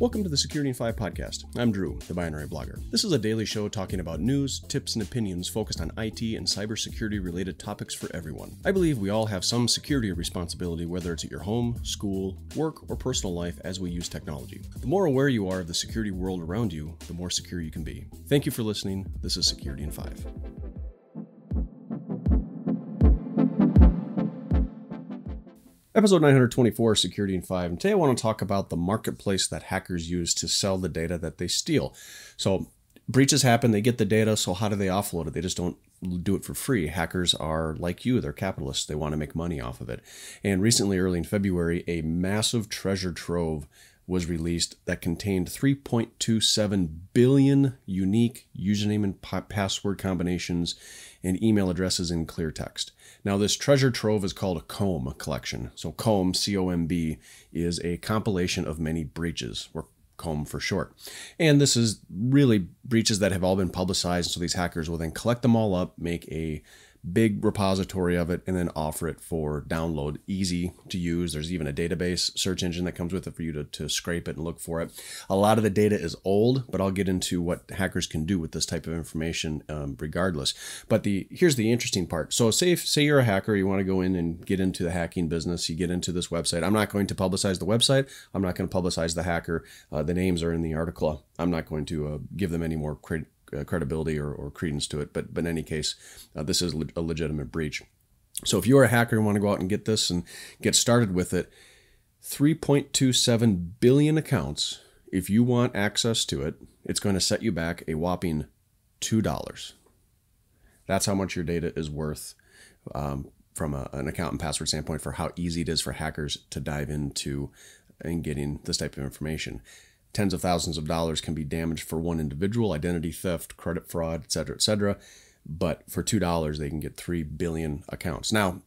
Welcome to the Security in 5 podcast. I'm Drew, the binary blogger. This is a daily show talking about news, tips, and opinions focused on IT and cybersecurity related topics for everyone. I believe we all have some security responsibility, whether it's at your home, school, work, or personal life, as we use technology. The more aware you are of the security world around you, the more secure you can be. Thank you for listening. This is Security in 5. Episode 924 Security in 5. And today I want to talk about the marketplace that hackers use to sell the data that they steal. So breaches happen, they get the data, so how do they offload it? They just don't do it for free. Hackers are like you, they're capitalists. They want to make money off of it. And recently, early in February, a massive treasure trove was released that contained 3.27 billion unique username and password combinations and email addresses in clear text. Now, this treasure trove is called a comb collection. So, comb, C O M B, is a compilation of many breaches, or comb for short. And this is really breaches that have all been publicized. So, these hackers will then collect them all up, make a big repository of it and then offer it for download. Easy to use. There's even a database search engine that comes with it for you to, to scrape it and look for it. A lot of the data is old, but I'll get into what hackers can do with this type of information um, regardless. But the here's the interesting part. So say if, say you're a hacker, you want to go in and get into the hacking business, you get into this website. I'm not going to publicize the website. I'm not going to publicize the hacker. Uh, the names are in the article. I'm not going to uh, give them any more credit uh, credibility or, or, credence to it. But but in any case, uh, this is a legitimate breach. So if you are a hacker and want to go out and get this and get started with it, 3.27 billion accounts. If you want access to it, it's going to set you back a whopping two dollars. That's how much your data is worth. Um, from a, an account and password standpoint for how easy it is for hackers to dive into and getting this type of information tens of thousands of dollars can be damaged for one individual, identity theft, credit fraud, et cetera, et cetera. But for $2, they can get 3 billion accounts. Now,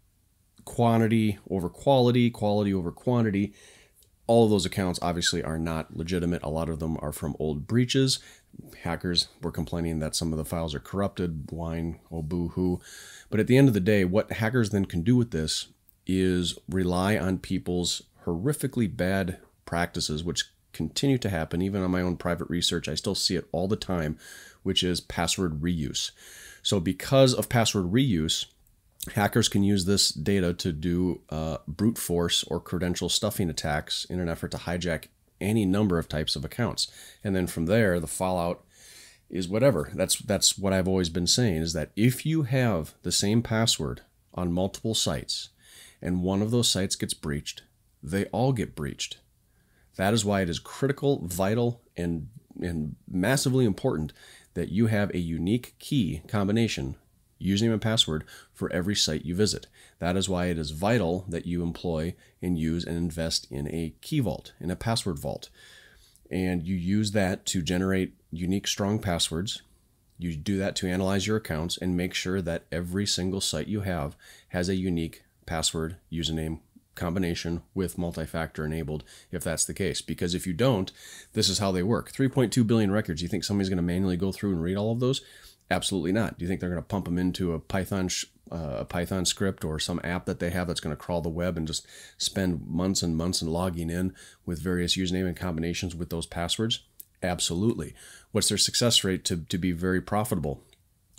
quantity over quality, quality over quantity. All of those accounts obviously are not legitimate. A lot of them are from old breaches. Hackers were complaining that some of the files are corrupted, wine oh boo hoo. But at the end of the day, what hackers then can do with this is rely on people's horrifically bad practices, which continue to happen, even on my own private research. I still see it all the time, which is password reuse. So, because of password reuse, hackers can use this data to do uh, brute force or credential stuffing attacks in an effort to hijack any number of types of accounts. And then from there, the fallout is whatever. That's that's what I've always been saying is that if you have the same password on multiple sites and one of those sites gets breached, they all get breached. That is why it is critical, vital, and, and massively important that you have a unique key combination, username and password, for every site you visit. That is why it is vital that you employ and use and invest in a key vault, in a password vault. And you use that to generate unique, strong passwords. You do that to analyze your accounts and make sure that every single site you have has a unique password, username, combination with multi-factor enabled if that's the case because if you don't this is how they work 3.2 billion records you think somebody's going to manually go through and read all of those absolutely not do you think they're going to pump them into a python uh, a python script or some app that they have that's going to crawl the web and just spend months and months and logging in with various username and combinations with those passwords absolutely what's their success rate to, to be very profitable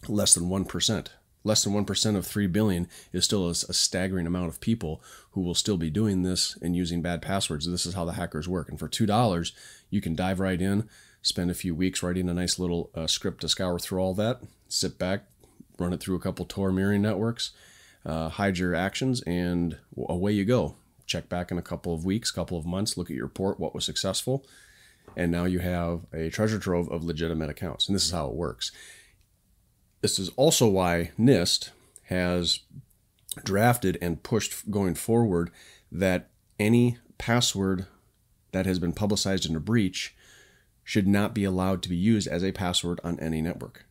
less than 1% less than 1% of 3 billion is still a, a, staggering amount of people who will still be doing this and using bad passwords. This is how the hackers work. And for $2, you can dive right in, spend a few weeks writing a nice little uh, script to scour through all that, sit back, run it through a couple Tor mirroring networks, uh, hide your actions, and away you go. Check back in a couple of weeks, couple of months, look at your report, what was successful. And now you have a treasure trove of legitimate accounts. And this is how it works. This is also why NIST has drafted and pushed going forward that any password that has been publicized in a breach should not be allowed to be used as a password on any network.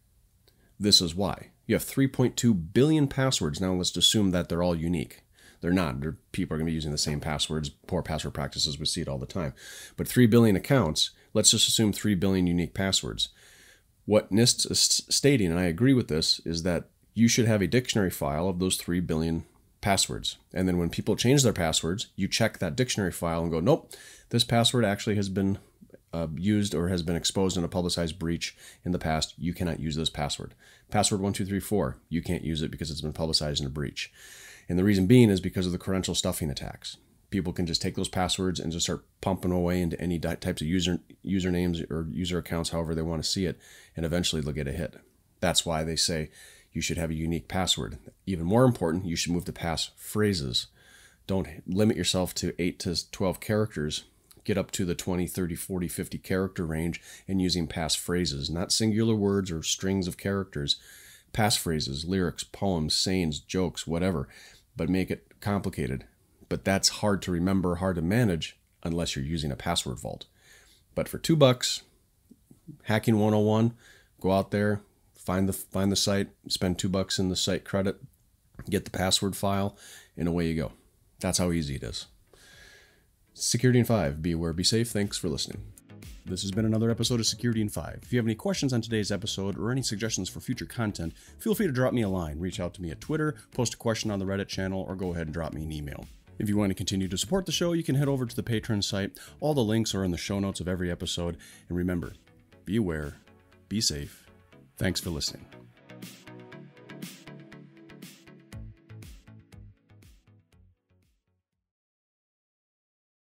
This is why. You have 3.2 billion passwords. Now let's assume that they're all unique. They're not. They're, people are going to be using the same passwords, poor password practices. We see it all the time. But 3 billion accounts, let's just assume 3 billion unique passwords. What NIST is stating, and I agree with this, is that you should have a dictionary file of those 3 billion passwords. And then when people change their passwords, you check that dictionary file and go, nope, this password actually has been uh, used or has been exposed in a publicized breach in the past, you cannot use this password. Password 1234, you can't use it because it's been publicized in a breach. And the reason being is because of the credential stuffing attacks people can just take those passwords and just start pumping away into any types of user usernames or user accounts, however they want to see it, and eventually they'll get a hit. That's why they say you should have a unique password. Even more important, you should move to pass phrases. Don't limit yourself to 8 to 12 characters. Get up to the 20, 30, 40, 50 character range and using pass phrases, not singular words or strings of characters. Pass phrases, lyrics, poems, sayings, jokes, whatever, but make it complicated but that's hard to remember, hard to manage unless you're using a password vault. But for two bucks, hacking 101, go out there, find the find the site, spend two bucks in the site credit, get the password file, and away you go. That's how easy it is. Security in five, be aware, be safe. Thanks for listening. This has been another episode of Security in 5. If you have any questions on today's episode or any suggestions for future content, feel free to drop me a line, reach out to me at Twitter, post a question on the Reddit channel, or go ahead and drop me an email. If you want to continue to support the show, you can head over to the Patreon site. All the links are in the show notes of every episode. And remember, be aware, be safe. Thanks for listening.